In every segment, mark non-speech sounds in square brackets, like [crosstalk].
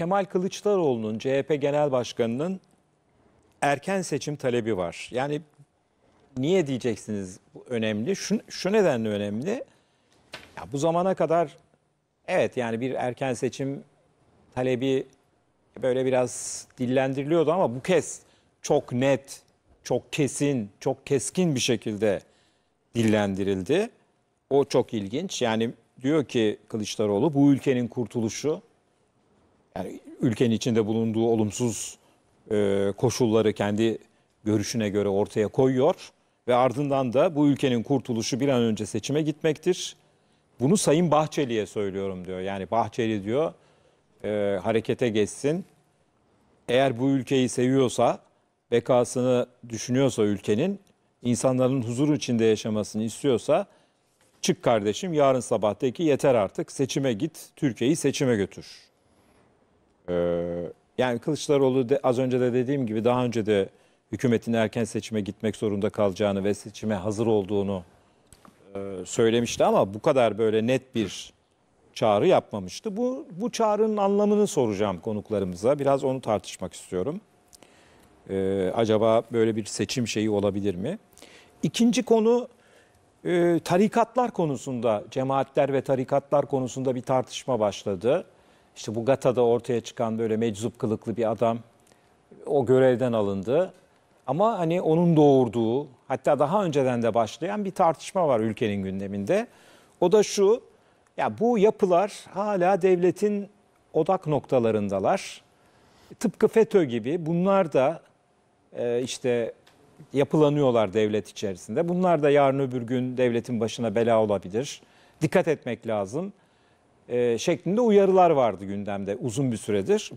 Kemal Kılıçdaroğlu'nun CHP Genel Başkanı'nın erken seçim talebi var. Yani niye diyeceksiniz bu önemli? Şu, şu nedenle önemli. Ya bu zamana kadar evet yani bir erken seçim talebi böyle biraz dillendiriliyordu ama bu kez çok net, çok kesin, çok keskin bir şekilde dillendirildi. O çok ilginç. Yani diyor ki Kılıçdaroğlu bu ülkenin kurtuluşu yani ülkenin içinde bulunduğu olumsuz e, koşulları kendi görüşüne göre ortaya koyuyor ve ardından da bu ülkenin kurtuluşu bir an önce seçime gitmektir. Bunu Sayın Bahçeli'ye söylüyorum diyor. Yani Bahçeli diyor e, harekete geçsin. Eğer bu ülkeyi seviyorsa, bekasını düşünüyorsa ülkenin, insanların huzur içinde yaşamasını istiyorsa çık kardeşim yarın sabahtaki yeter artık seçime git, Türkiye'yi seçime götür yani Kılıçdaroğlu de, az önce de dediğim gibi daha önce de hükümetin erken seçime gitmek zorunda kalacağını ve seçime hazır olduğunu e, söylemişti ama bu kadar böyle net bir çağrı yapmamıştı. Bu bu çağrının anlamını soracağım konuklarımıza. Biraz onu tartışmak istiyorum. E, acaba böyle bir seçim şeyi olabilir mi? İkinci konu e, tarikatlar konusunda, cemaatler ve tarikatlar konusunda bir tartışma başladı. İşte bu Gata'da ortaya çıkan böyle meczup kılıklı bir adam o görevden alındı. Ama hani onun doğurduğu hatta daha önceden de başlayan bir tartışma var ülkenin gündeminde. O da şu ya bu yapılar hala devletin odak noktalarındalar. Tıpkı FETÖ gibi bunlar da e, işte yapılanıyorlar devlet içerisinde. Bunlar da yarın öbür gün devletin başına bela olabilir. Dikkat etmek lazım. E, şeklinde uyarılar vardı gündemde uzun bir süredir.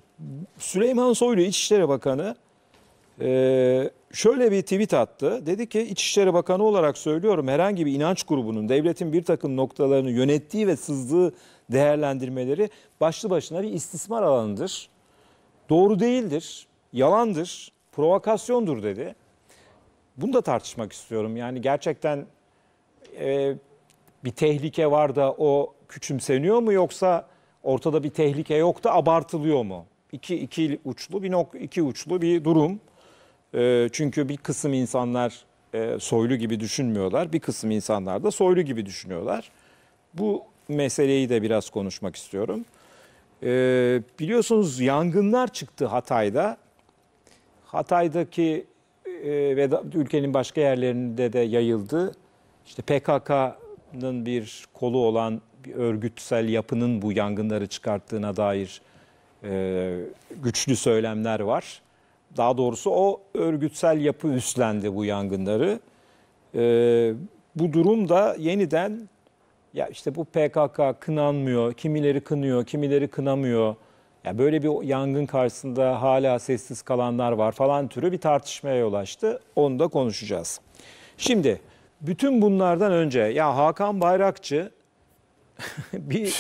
Süleyman Soylu İçişleri Bakanı e, şöyle bir tweet attı. Dedi ki İçişleri Bakanı olarak söylüyorum herhangi bir inanç grubunun devletin bir takım noktalarını yönettiği ve sızdığı değerlendirmeleri başlı başına bir istismar alanıdır. Doğru değildir, yalandır, provokasyondur dedi. Bunu da tartışmak istiyorum. Yani gerçekten e, bir tehlike var da o küçümseniyor mu yoksa ortada bir tehlike yok da abartılıyor mu? İki, iki uçlu bir nok iki uçlu bir durum. E, çünkü bir kısım insanlar e, soylu gibi düşünmüyorlar. Bir kısım insanlar da soylu gibi düşünüyorlar. Bu meseleyi de biraz konuşmak istiyorum. E, biliyorsunuz yangınlar çıktı Hatay'da. Hatay'daki e, ve ülkenin başka yerlerinde de yayıldı. İşte PKK'nın bir kolu olan bir örgütsel yapının bu yangınları çıkarttığına dair e, güçlü söylemler var. Daha doğrusu o örgütsel yapı üstlendi bu yangınları. E, bu durum da yeniden ya işte bu PKK kınanmıyor, kimileri kınıyor, kimileri kınamıyor. Ya böyle bir yangın karşısında hala sessiz kalanlar var falan türü bir tartışmaya yol açtı. Onu da konuşacağız. Şimdi bütün bunlardan önce ya Hakan Bayrakçı [laughs] bir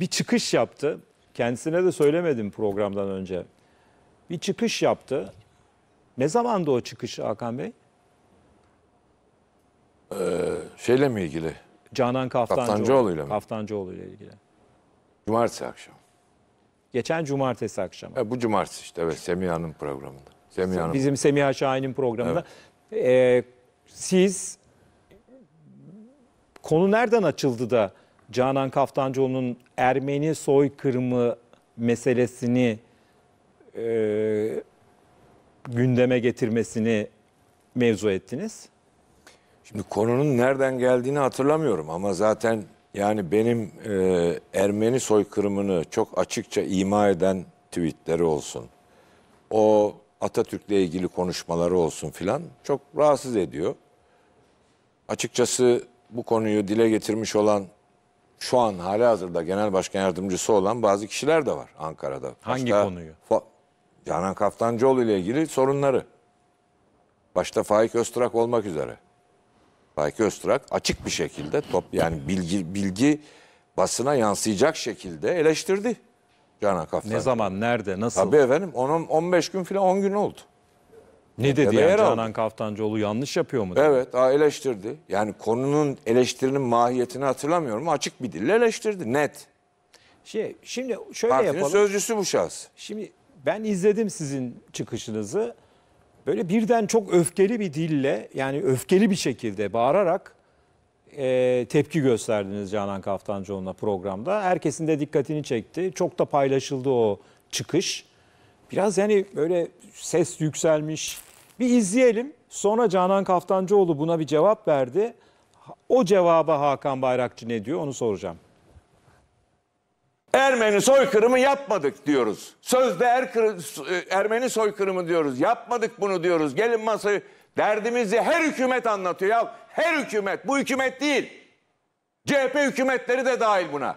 bir çıkış yaptı. Kendisine de söylemedim programdan önce. Bir çıkış yaptı. Ne zamandı o çıkış Hakan Bey? Ee, şeyle mi ilgili? Canan Kaftancıoğlu, ile mi? Kaftancıoğlu ile ilgili. Cumartesi akşam. Geçen cumartesi akşamı. E, bu cumartesi işte evet Hanım programında. Semih Hanım. Bizim Semiha Şahin'in programında. Evet. Ee, siz konu nereden açıldı da Canan Kaftancıoğlu'nun Ermeni soykırımı meselesini e, gündeme getirmesini mevzu ettiniz? Şimdi konunun nereden geldiğini hatırlamıyorum ama zaten yani benim e, Ermeni soykırımını çok açıkça ima eden tweetleri olsun, o Atatürk'le ilgili konuşmaları olsun filan çok rahatsız ediyor. Açıkçası bu konuyu dile getirmiş olan şu an hali hazırda genel başkan yardımcısı olan bazı kişiler de var Ankara'da. Hangi Başta konuyu? Fa Canan Kaftancıoğlu ile ilgili sorunları. Başta Faik Öztrak olmak üzere. Faik Öztrak açık bir şekilde top yani bilgi bilgi basına yansıyacak şekilde eleştirdi Canan Kaftancıoğlu. Ne zaman, nerede, nasıl? Tabii efendim onun 15 gün falan 10 gün oldu. Ne dedi ya yani Canan Kaftancıoğlu yanlış yapıyor mu? dedi? Evet eleştirdi. Yani konunun eleştirinin mahiyetini hatırlamıyorum. Açık bir dille eleştirdi net. Şey, şimdi şöyle Partinin yapalım. sözcüsü bu şahıs. Şimdi ben izledim sizin çıkışınızı. Böyle birden çok öfkeli bir dille yani öfkeli bir şekilde bağırarak e, tepki gösterdiniz Canan Kaftancıoğlu'na programda. Herkesin de dikkatini çekti. Çok da paylaşıldı o çıkış. Biraz yani böyle ses yükselmiş, bir izleyelim. Sonra Canan Kaftancıoğlu buna bir cevap verdi. O cevaba Hakan Bayrakçı ne diyor onu soracağım. Ermeni soykırımı yapmadık diyoruz. Sözde er, Ermeni soykırımı diyoruz. Yapmadık bunu diyoruz. Gelin masaya derdimizi her hükümet anlatıyor. Ya her hükümet bu hükümet değil. CHP hükümetleri de dahil buna.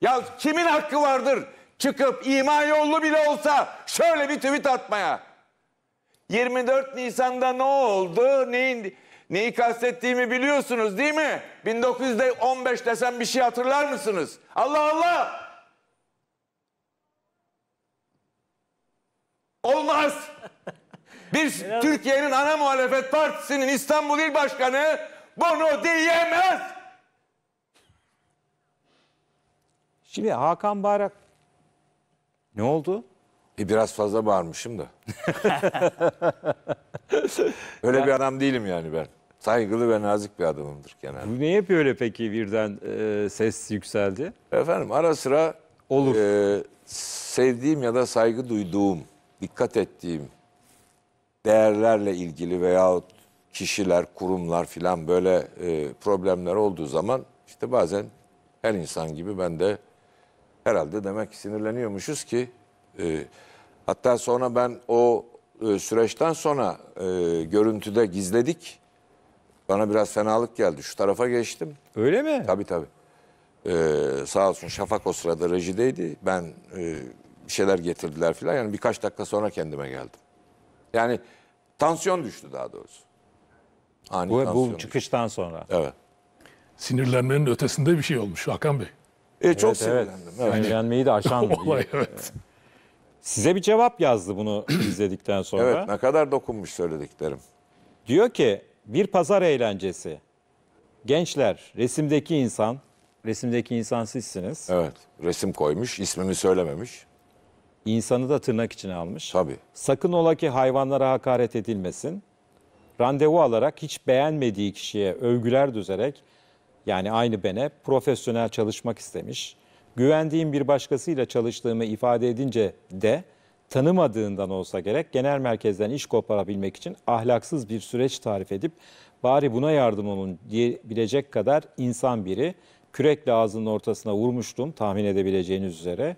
Ya kimin hakkı vardır çıkıp iman yollu bile olsa şöyle bir tweet atmaya? 24 Nisan'da ne oldu? Neyin neyi kastettiğimi biliyorsunuz değil mi? 1915 desem bir şey hatırlar mısınız? Allah Allah! Olmaz. Bir [laughs] Türkiye'nin ana muhalefet partisinin İstanbul İl Başkanı bunu diyemez. Şimdi Hakan Bayrak ne oldu? E biraz fazla bağırmışım da. [laughs] öyle ben... bir adam değilim yani ben. Saygılı ve nazik bir adamımdır genelde. Bu yapıyor öyle peki birden e, ses yükseldi? Efendim ara sıra olur. E, sevdiğim ya da saygı duyduğum, dikkat ettiğim değerlerle ilgili veyahut kişiler, kurumlar filan böyle e, problemler olduğu zaman işte bazen her insan gibi ben de herhalde demek sinirleniyormuşuz ki e, hatta sonra ben o e, süreçten sonra e, görüntüde gizledik. Bana biraz fenalık geldi. Şu tarafa geçtim. Öyle mi? Tabii tabii. Ee, sağ olsun Şafak o sırada rejideydi. Ben e, bir şeyler getirdiler filan. Yani birkaç dakika sonra kendime geldim. Yani tansiyon düştü daha doğrusu. Ani bu, tansiyon bu düştü. çıkıştan sonra. Evet. Sinirlenmenin ötesinde bir şey olmuş Hakan Bey. E, çok evet, sinirlendim. Evet. Sinirlenmeyi de aşan. [laughs] Olay, evet. Size bir cevap yazdı bunu [clears throat] izledikten sonra. Evet ne kadar dokunmuş söylediklerim. Diyor ki bir pazar eğlencesi. Gençler resimdeki insan, resimdeki insan sizsiniz. Evet resim koymuş ismini söylememiş. İnsanı da tırnak içine almış. Tabii. Sakın ola ki hayvanlara hakaret edilmesin. Randevu alarak hiç beğenmediği kişiye övgüler düzerek yani aynı bene profesyonel çalışmak istemiş güvendiğim bir başkasıyla çalıştığımı ifade edince de tanımadığından olsa gerek genel merkezden iş koparabilmek için ahlaksız bir süreç tarif edip bari buna yardım olun diyebilecek kadar insan biri kürekle ağzının ortasına vurmuştum tahmin edebileceğiniz üzere.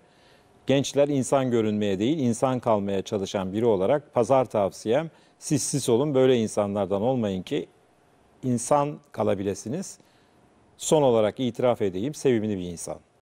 Gençler insan görünmeye değil insan kalmaya çalışan biri olarak pazar tavsiyem siz siz olun böyle insanlardan olmayın ki insan kalabilesiniz. Son olarak itiraf edeyim sevimli bir insan.